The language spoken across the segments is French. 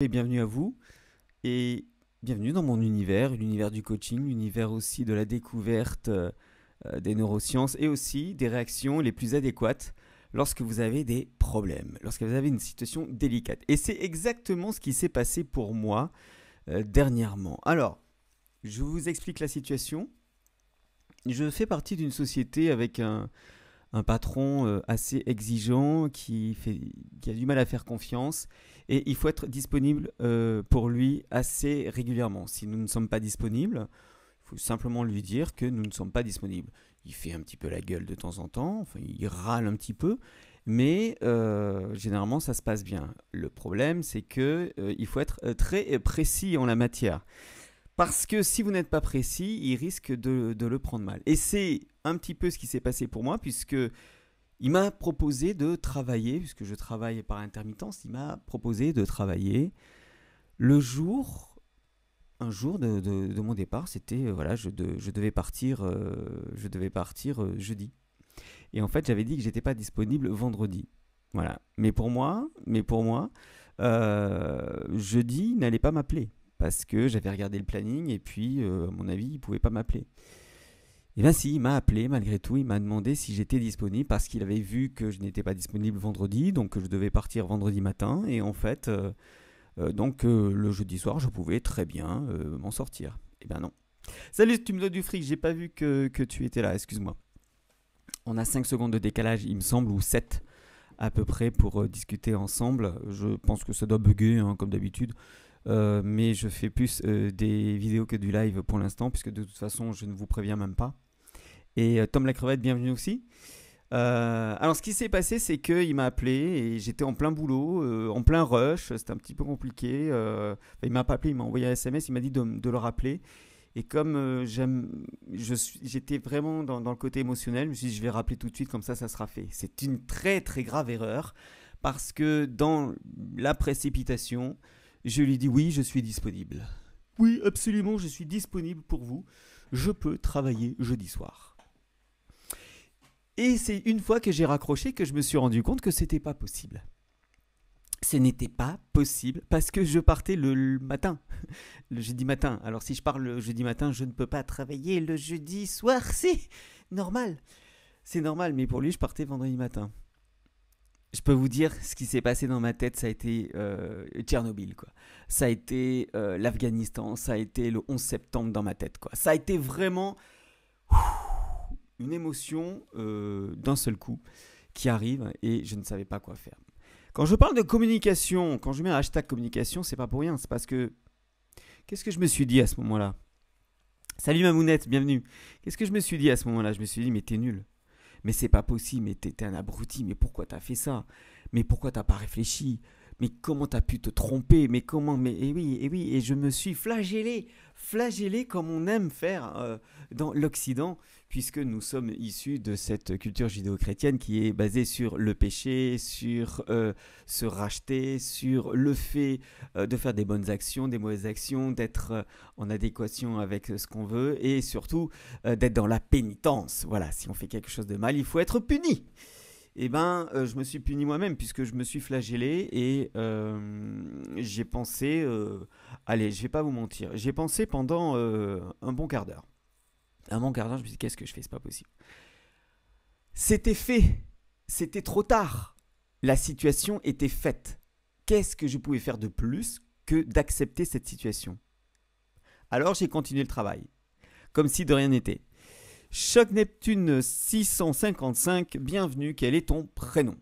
Et bienvenue à vous et bienvenue dans mon univers, l'univers du coaching, l'univers aussi de la découverte euh, des neurosciences et aussi des réactions les plus adéquates lorsque vous avez des problèmes, lorsque vous avez une situation délicate. Et c'est exactement ce qui s'est passé pour moi euh, dernièrement. Alors, je vous explique la situation. Je fais partie d'une société avec un, un patron euh, assez exigeant qui, a du mal à faire confiance et il faut être disponible euh, pour lui assez régulièrement. Si nous ne sommes pas disponibles, il faut simplement lui dire que nous ne sommes pas disponibles. Il fait un petit peu la gueule de temps en temps, enfin, il râle un petit peu, mais euh, généralement ça se passe bien. Le problème, c'est qu'il faut être très précis en la matière. Parce que si vous n'êtes pas précis, il risque de, de le prendre mal. Et c'est un petit peu ce qui s'est passé pour moi, puisque il m'a proposé de travailler, puisque je travaille par intermittence, il m'a proposé de travailler le jour, un jour de, mon départ, c'était, euh, voilà, je, je, devais partir, euh, je devais partir euh, jeudi. Et en fait, j'avais dit que j'étais pas disponible vendredi. Voilà. Mais pour moi, mais pour moi, jeudi n'allait pas m'appeler parce que j'avais regardé le planning et puis, à mon avis, il pouvait pas m'appeler. Et eh bien si, il m'a appelé malgré tout, il m'a demandé si j'étais disponible parce qu'il avait vu que je n'étais pas disponible vendredi, donc que je devais partir vendredi matin. Et en fait, euh, euh, donc euh, le jeudi soir, je pouvais très bien m'en sortir. Et eh bien non. Salut, tu me dois du fric, j'ai pas vu que, tu étais là, excuse-moi. On a 5 secondes de décalage, il me semble, ou 7 à peu près pour discuter ensemble. Je pense que ça doit bugger, hein, comme d'habitude. mais je fais plus des vidéos que du live pour l'instant, puisque de toute façon, je ne vous préviens même pas et euh, Tom La Crevette, bienvenue aussi. Euh, alors, ce qui s'est passé, c'est qu'il m'a appelé et j'étais en plein boulot, euh, en plein rush. C'était un petit peu compliqué. Euh, il m'a pas appelé, il m'a envoyé un SMS, il m'a dit de, le rappeler. Et comme j'étais vraiment dans, le côté émotionnel, je me suis dit, je vais rappeler tout de suite, comme ça, ça sera fait. C'est une très, très grave erreur parce que dans la précipitation, je lui dis, oui, je suis disponible. Oui, absolument, je suis disponible pour vous. Je peux travailler jeudi soir. Et c'est une fois que j'ai raccroché que je me suis rendu compte que c'était pas possible. Ce n'était pas possible parce que je partais le, matin, le jeudi matin. Alors si je pars le jeudi matin, je ne peux pas travailler le jeudi soir, c'est normal. C'est normal, mais pour lui, je partais vendredi matin. Je peux vous dire ce qui s'est passé dans ma tête, ça a été euh, Tchernobyl, quoi. Ça a été euh, l'Afghanistan, ça a été le 11 septembre dans ma tête, quoi. Ça a été vraiment une émotion euh, d'un seul coup qui arrive et je ne savais pas quoi faire. Quand je parle de communication, quand je mets un hashtag communication, c'est pas pour rien, c'est parce que qu'est-ce que je me suis dit à ce moment-là Salut Mamounette, bienvenue. Qu'est-ce que je me suis dit à ce moment-là Je me suis dit mais t'es nul. Mais c'est pas possible, mais t'es un abruti, mais pourquoi t'as fait ça Mais pourquoi t'as pas réfléchi mais comment t'as pu te tromper Mais comment Mais eh oui, et eh oui, et je me suis flagellé, flagellé comme on aime faire euh, dans l'Occident, puisque nous sommes issus de cette culture judéo-chrétienne qui est basée sur le péché, sur euh, se racheter, sur le fait euh, de faire des bonnes actions, des mauvaises actions, d'être en adéquation avec ce qu'on veut, et surtout d'être dans la pénitence. Voilà, si on fait quelque chose de mal, il faut être puni eh ben, euh, je me suis puni moi-même puisque je me suis flagellé et euh, j'ai pensé, euh, allez, je vais pas vous mentir, j'ai pensé pendant un bon quart d'heure. Un bon quart d'heure, je me suis dit, qu'est-ce que je fais, c'est pas possible. C'était fait, c'était trop tard, la situation était faite. Qu'est-ce que je pouvais faire de plus que d'accepter cette situation Alors j'ai continué le travail, comme si de rien n'était. Choc Neptune 655, bienvenue, quel est ton prénom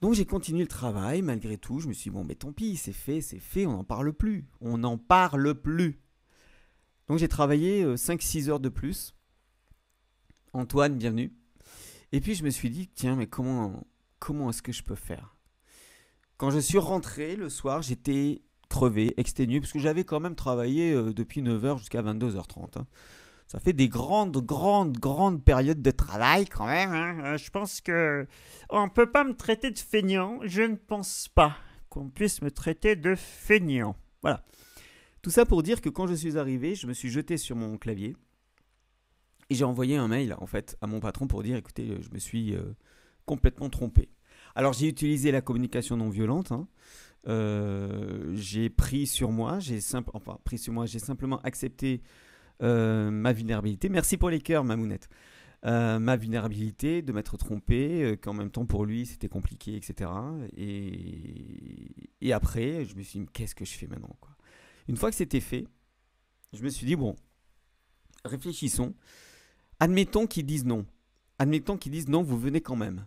donc j'ai continué le travail malgré tout, je me suis dit bon mais tant pis, c'est fait, c'est fait, on n'en parle plus, on n'en parle plus. Donc j'ai travaillé 5-6 euh, heures de plus. Antoine, bienvenue. Et puis je me suis dit tiens mais comment, comment est-ce que je peux faire Quand je suis rentré le soir, j'étais crevé, exténué, parce que j'avais quand même travaillé euh, depuis 9h jusqu'à 22h30. Ça fait des grandes, grandes, grandes périodes de travail quand même. Hein. Euh, je pense que on ne peut pas me traiter de feignant. Je ne pense pas qu'on puisse me traiter de feignant. Voilà. Tout ça pour dire que quand je suis arrivé, je me suis jeté sur mon clavier et j'ai envoyé un mail en fait à mon patron pour dire écoutez, euh, je me suis euh, complètement trompé. Alors j'ai utilisé la communication non violente. Hein. j'ai pris sur moi, j'ai enfin, pris sur moi, j'ai simplement accepté euh, ma vulnérabilité. Merci pour les cœurs, Mamounette. Euh, ma vulnérabilité, de m'être trompé, euh, qu'en même temps pour lui c'était compliqué, etc. Et, après, je me suis dit, qu'est-ce que je fais maintenant quoi Une fois que c'était fait, je me suis dit, bon, réfléchissons. Admettons qu'ils disent non. Admettons qu'ils disent non, vous venez quand même.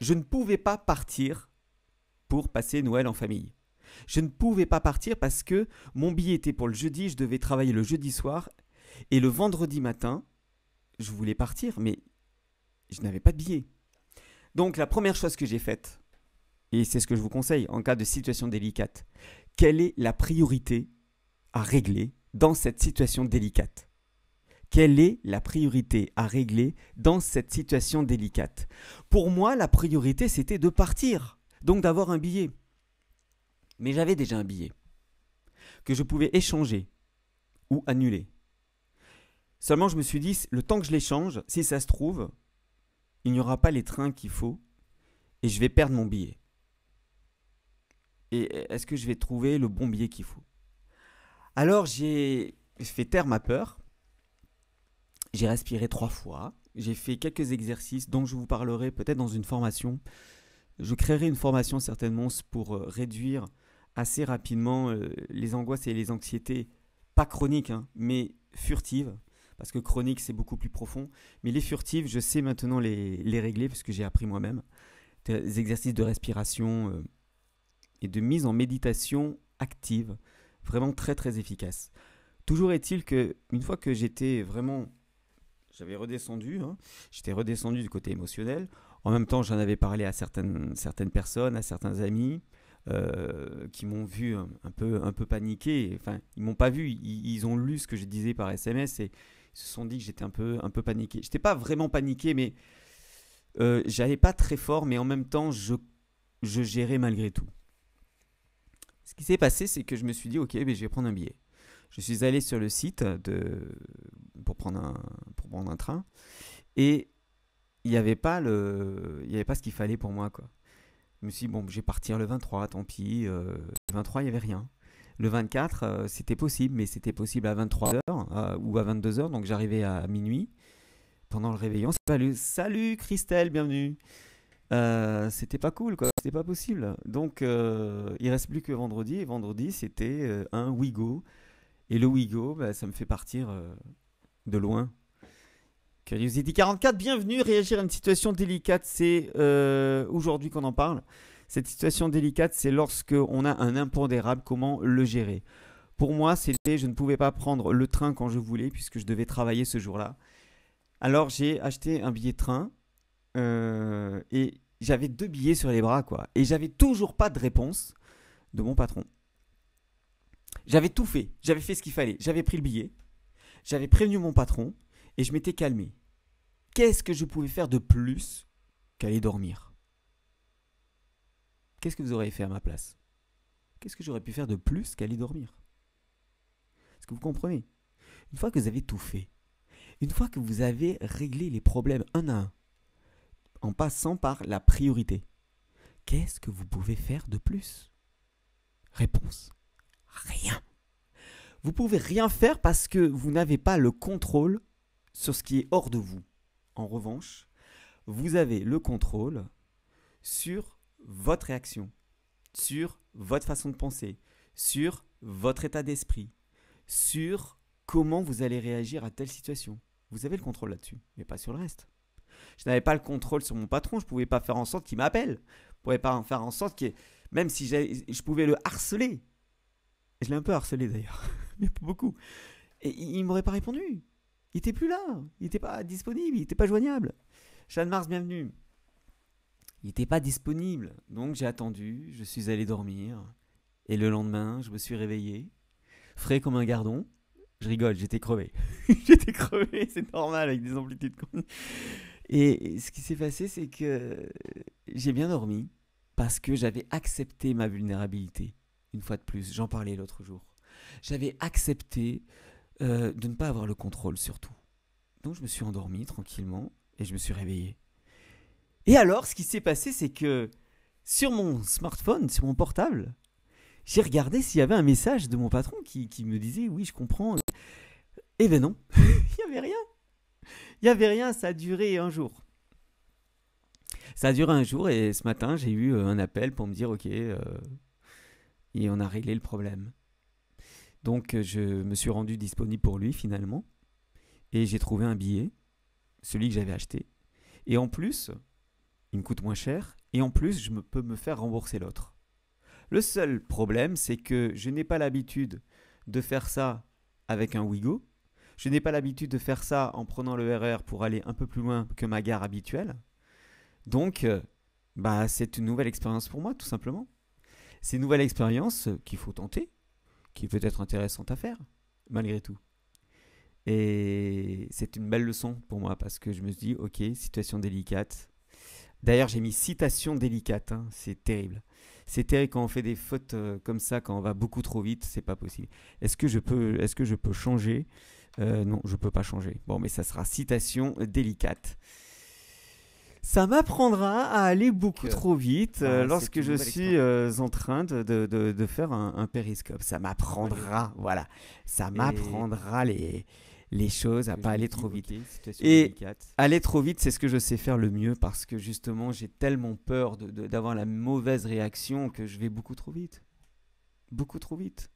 Je ne pouvais pas partir pour passer Noël en famille. Je ne pouvais pas partir parce que mon billet était pour le jeudi, je devais travailler le jeudi soir et le vendredi matin, je voulais partir, mais je n'avais pas de billet. Donc la première chose que j'ai faite, et c'est ce que je vous conseille en cas de situation délicate, quelle est la priorité à régler dans cette situation délicate Quelle est la priorité à régler dans cette situation délicate Pour moi, la priorité, c'était de partir, donc d'avoir un billet. Mais j'avais déjà un billet que je pouvais échanger ou annuler. Seulement, je me suis dit, le temps que je les change, si ça se trouve, il n'y aura pas les trains qu'il faut et je vais perdre mon billet. Et euh, est-ce que je vais trouver le bon billet qu'il faut Alors, j'ai fait taire ma peur. J'ai respiré trois fois. J'ai fait quelques exercices dont je vous parlerai peut-être dans une formation. Je créerai une formation certainement pour euh, réduire assez rapidement euh, les angoisses et les anxiétés, pas chroniques, hein, mais furtives parce que chronique, c'est beaucoup plus profond. Mais les furtives, je sais maintenant les, régler, parce que j'ai appris moi-même. Des exercices de respiration euh, et de mise en méditation active, vraiment très très efficace. Toujours est-il que une fois que j'étais vraiment, j'avais redescendu, hein, j'étais redescendu du côté émotionnel. En même temps, j'en avais parlé à certaines certaines personnes, à certains amis. Euh, qui m'ont vu un, peu, un peu paniqué. Enfin, ils m'ont pas vu, ils, ils, ont lu ce que je disais par SMS et ils se sont dit que j'étais un peu, un peu paniqué. J'étais pas vraiment paniqué, mais euh, j'allais pas très fort, mais en même temps, je, je gérais malgré tout. Ce qui s'est passé, c'est que je me suis dit, ok, mais je vais prendre un billet. Je suis allé sur le site de, pour, prendre un, pour prendre un train et il n'y avait, pas le, il avait pas ce qu'il fallait pour moi. Quoi. Je me suis dit, bon, je vais partir le 23, tant pis. Euh, le 23, il n'y avait rien le 24, euh, c'était possible, mais c'était possible à 23h euh, ou à 22h, donc j'arrivais à minuit. Pendant le réveillon, salut, Christelle, bienvenue. Euh, c'était pas cool, quoi. C'était pas possible. Donc, il reste plus que vendredi. Et vendredi, c'était un Wigo. Et le Wigo, bah, ça me fait partir de loin. quarante 44, bienvenue. Réagir à une situation délicate, c'est aujourd'hui qu'on en parle. Cette situation délicate, c'est lorsque on a un impondérable, comment le gérer. Pour moi, c'était je ne pouvais pas prendre le train quand je voulais puisque je devais travailler ce jour-là. Alors j'ai acheté un billet de train euh, et j'avais deux billets sur les bras quoi. Et j'avais toujours pas de réponse de mon patron. J'avais tout fait, j'avais fait ce qu'il fallait, j'avais pris le billet, j'avais prévenu mon patron et je m'étais calmé. Qu'est-ce que je pouvais faire de plus qu'aller dormir Qu'est-ce que vous auriez fait à ma place Qu'est-ce que j'aurais pu faire de plus qu'aller dormir Est-ce que vous comprenez Une fois que vous avez tout fait, une fois que vous avez réglé les problèmes un à un, en passant par la priorité, qu'est-ce que vous pouvez faire de plus Réponse. Rien. Vous pouvez rien faire parce que vous n'avez pas le contrôle sur ce qui est hors de vous. En revanche, vous avez le contrôle sur votre réaction, sur votre façon de penser, sur votre état d'esprit, sur comment vous allez réagir à telle situation. Vous avez le contrôle là-dessus, mais pas sur le reste. Je n'avais pas le contrôle sur mon patron, je ne pouvais pas faire en sorte qu'il m'appelle. Je ne pouvais pas faire en sorte que, même si je pouvais le harceler, je l'ai un peu harcelé d'ailleurs, mais pas beaucoup, et il ne m'aurait pas répondu. Il n'était plus là, il n'était pas disponible, il n'était pas joignable. Jeanne Mars, bienvenue il n'était pas disponible. Donc j'ai attendu, je suis allé dormir. Et le lendemain, je me suis réveillé, frais comme un gardon. Je rigole, j'étais crevé. j'étais crevé, c'est normal avec des amplitudes. Et ce qui s'est passé, c'est que j'ai bien dormi parce que j'avais accepté ma vulnérabilité. Une fois de plus, j'en parlais l'autre jour. J'avais accepté euh, de ne pas avoir le contrôle sur tout. Donc je me suis endormi tranquillement et je me suis réveillé. Et alors, ce qui s'est passé, c'est que sur mon smartphone, sur mon portable, j'ai regardé s'il y avait un message de mon patron qui, me disait oui, je comprends. Eh ben non, il n'y avait rien. Il n'y avait rien, ça a duré un jour. Ça a duré un jour et ce matin, j'ai eu euh, un appel pour me dire ok, euh, et on a réglé le problème. Donc euh, je me suis rendu disponible pour lui finalement et j'ai trouvé un billet, celui que j'avais acheté. Et en plus, il me coûte moins cher, et en plus, je peux me faire rembourser l'autre. Le seul problème, c'est que je n'ai pas l'habitude de faire ça avec un Wigo. Je n'ai pas l'habitude de faire ça en prenant le RR pour aller un peu plus loin que ma gare habituelle. Donc, euh, bah, c'est une nouvelle expérience pour moi, tout simplement. C'est une nouvelle expérience qu'il faut tenter, qui peut être intéressante à faire, malgré tout. Et c'est une belle leçon pour moi parce que je me suis dit, ok, situation délicate, D'ailleurs, j'ai mis citation délicate, hein, c'est terrible. C'est terrible quand on fait des fautes euh, comme ça, quand on va beaucoup trop vite, c'est pas possible. Est-ce que je peux, est-ce que je peux changer euh, Non, je peux pas changer. Bon, mais ça sera citation délicate. Ça m'apprendra à aller beaucoup trop vite euh, ah, lorsque je suis en train de, faire un, périscope. Ça m'apprendra, voilà. Ça m'apprendra les les choses, à pas aller trop vite. Et aller trop vite, c'est ce que je sais faire le mieux parce que justement, j'ai tellement peur d'avoir la mauvaise réaction que je vais beaucoup trop vite. Beaucoup trop vite.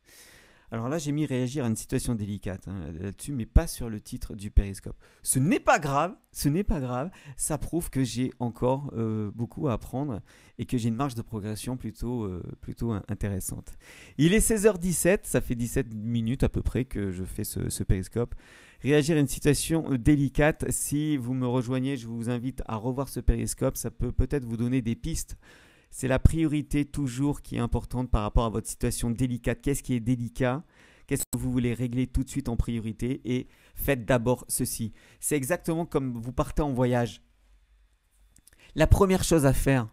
Alors là, j'ai mis réagir à une situation délicate hein, là-dessus, mais pas sur le titre du périscope. Ce n'est pas grave, ce n'est pas grave. Ça prouve que j'ai encore euh, beaucoup à apprendre et que j'ai une marge de progression plutôt, euh, plutôt intéressante. Il est 16h17, ça fait 17 minutes à peu près que je fais ce, ce périscope. Réagir à une situation euh, délicate. Si vous me rejoignez, je vous invite à revoir ce périscope. Ça peut peut-être vous donner des pistes c'est la priorité toujours qui est importante par rapport à votre situation délicate. Qu'est-ce qui est délicat Qu'est-ce que vous voulez régler tout de suite en priorité Et faites d'abord ceci. C'est exactement comme vous partez en voyage. La première chose à faire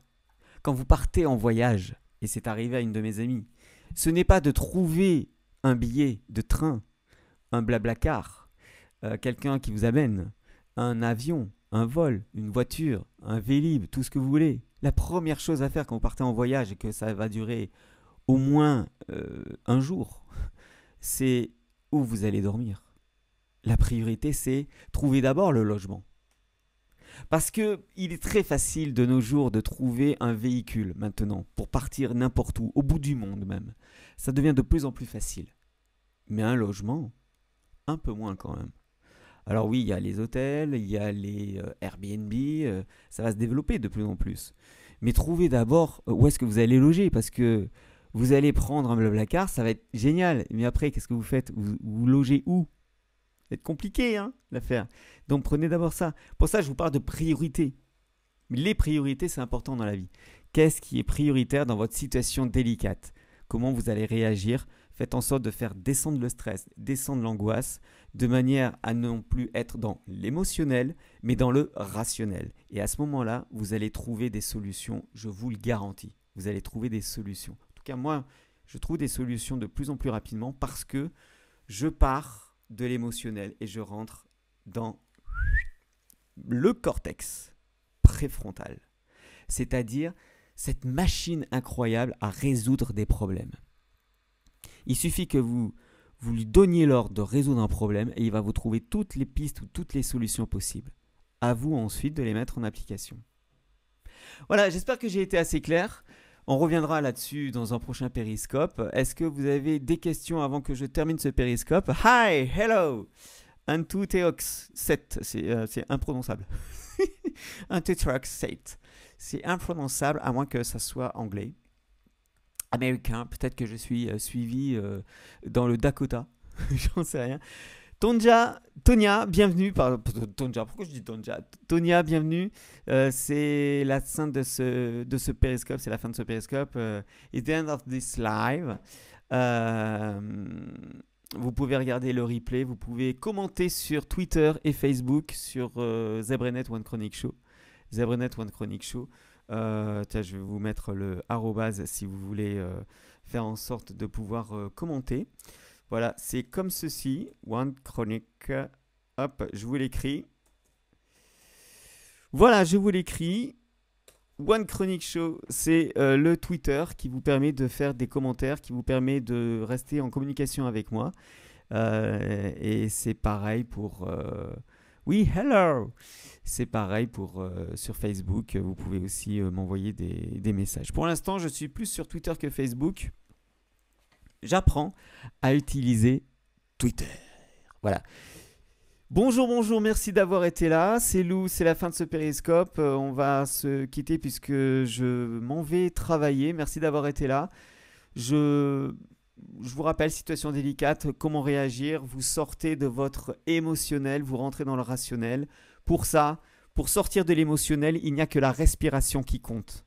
quand vous partez en voyage, et c'est arrivé à une de mes amies, ce n'est pas de trouver un billet de train, un blablacar, euh, quelqu'un qui vous amène, un avion, un vol, une voiture, un vélib, tout ce que vous voulez la première chose à faire quand vous partez en voyage et que ça va durer au moins euh, un jour, c'est où vous allez dormir. La priorité, c'est trouver d'abord le logement. Parce que il est très facile de nos jours de trouver un véhicule maintenant pour partir n'importe où, au bout du monde même. Ça devient de plus en plus facile. Mais un logement, un peu moins quand même. Alors oui, il y a les hôtels, il y a les euh, Airbnb, euh, ça va se développer de plus en plus. Mais trouvez d'abord euh, où est-ce que vous allez loger, parce que vous allez prendre un Blablacar, ça va être génial. Mais après, qu'est-ce que vous faites vous, logez où ça va être compliqué, hein, l'affaire. Donc prenez d'abord ça. Pour ça, je vous parle de priorité. Les priorités, c'est important dans la vie. Qu'est-ce qui est prioritaire dans votre situation délicate Comment vous allez réagir Faites en sorte de faire descendre le stress, descendre l'angoisse, de manière à non plus être dans l'émotionnel, mais dans le rationnel. Et à ce moment-là, vous allez trouver des solutions, je vous le garantis. Vous allez trouver des solutions. En tout cas, moi, je trouve des solutions de plus en plus rapidement parce que je pars de l'émotionnel et je rentre dans le cortex préfrontal, c'est-à-dire cette machine incroyable à résoudre des problèmes. Il suffit que vous vous lui donniez l'ordre de résoudre un problème et il va vous trouver toutes les pistes ou toutes les solutions possibles. À vous ensuite de les mettre en application. Voilà, j'espère que j'ai été assez clair. On reviendra là-dessus dans un prochain périscope. Est-ce que vous avez des questions avant que je termine ce périscope Hi, hello Un 7, euh, c'est imprononçable. Un 7, c'est imprononçable à moins que ça soit anglais américain, peut-être que je suis euh, suivi euh, dans le Dakota, j'en sais rien. Tonja, Tonia, bienvenue. Par... Tonja, pourquoi je dis Tonja Tonia, bienvenue. Euh, c'est la fin de ce, de ce périscope. C'est la fin de ce périscope. it's the end of this live. vous pouvez regarder le replay. Vous pouvez commenter sur Twitter et Facebook sur ZebreNet One Chronic Show. ZebreNet One Chronic Show. Euh, je vais vous mettre le arrobase si vous voulez euh, faire en sorte de pouvoir euh, commenter. Voilà, c'est comme ceci. One Chronic. Hop, je vous l'écris. Voilà, je vous l'écris. One Chronic Show, c'est le Twitter qui vous permet de faire des commentaires, qui vous permet de rester en communication avec moi. et c'est pareil pour oui, hello C'est pareil pour, euh, sur Facebook. Vous pouvez aussi euh, m'envoyer des, messages. Pour l'instant, je suis plus sur Twitter que Facebook. J'apprends à utiliser Twitter. Voilà. Bonjour, bonjour, merci d'avoir été là. C'est Lou, c'est la fin de ce périscope. Euh, on va se quitter puisque je m'en vais travailler. Merci d'avoir été là. Je je vous rappelle, situation délicate, comment réagir Vous sortez de votre émotionnel, vous rentrez dans le rationnel. Pour ça, pour sortir de l'émotionnel, il n'y a que la respiration qui compte.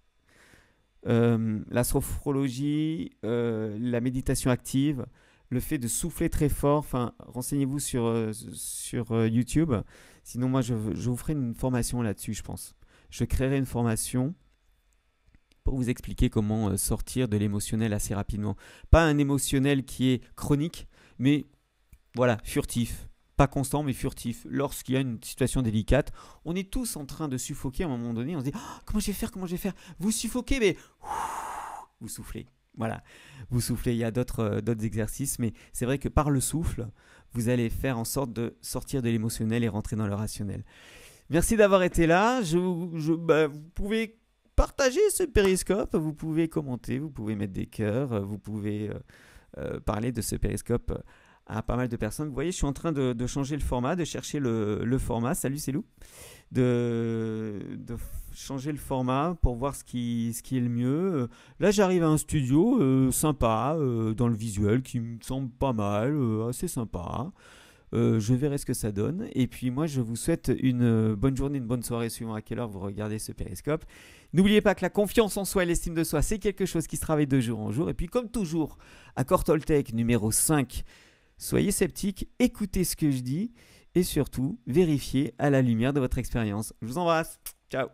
Euh, la sophrologie, euh, la méditation active, le fait de souffler très fort, enfin, renseignez-vous sur, euh, YouTube. Sinon, moi, je vous ferai une formation là-dessus, je pense. Je créerai une formation vous expliquer comment euh, sortir de l'émotionnel assez rapidement. Pas un émotionnel qui est chronique, mais voilà, furtif. Pas constant, mais furtif. Lorsqu'il y a une situation délicate, on est tous en train de suffoquer à un moment donné. On se dit ah, Comment je vais faire Comment je vais faire Vous suffoquez, mais vous soufflez. Voilà, vous soufflez. Il y a euh, d'autres exercices, mais c'est vrai que par le souffle, vous allez faire en sorte de sortir de l'émotionnel et rentrer dans le rationnel. Merci d'avoir été là. Je, vous bah, pouvez partagez ce périscope, vous pouvez commenter, vous pouvez mettre des cœurs, euh, vous pouvez euh, euh, parler de ce périscope à pas mal de personnes. Vous voyez, je suis en train de, changer le format, de chercher le, format. Salut, c'est Lou. De, changer le format pour voir ce qui, est le mieux. Là, j'arrive à un studio sympa, dans le visuel, qui me semble pas mal, assez sympa. Euh, je verrai ce que ça donne. Et puis moi, je vous souhaite une euh, bonne journée, une bonne soirée, suivant à quelle heure vous regardez ce périscope. N'oubliez pas que la confiance en soi et l'estime de soi, c'est quelque chose qui se travaille de jour en jour. Et puis comme toujours, à Cortoltech numéro 5, soyez sceptiques, écoutez ce que je dis et surtout vérifiez à la lumière de votre expérience. Je vous embrasse. Ciao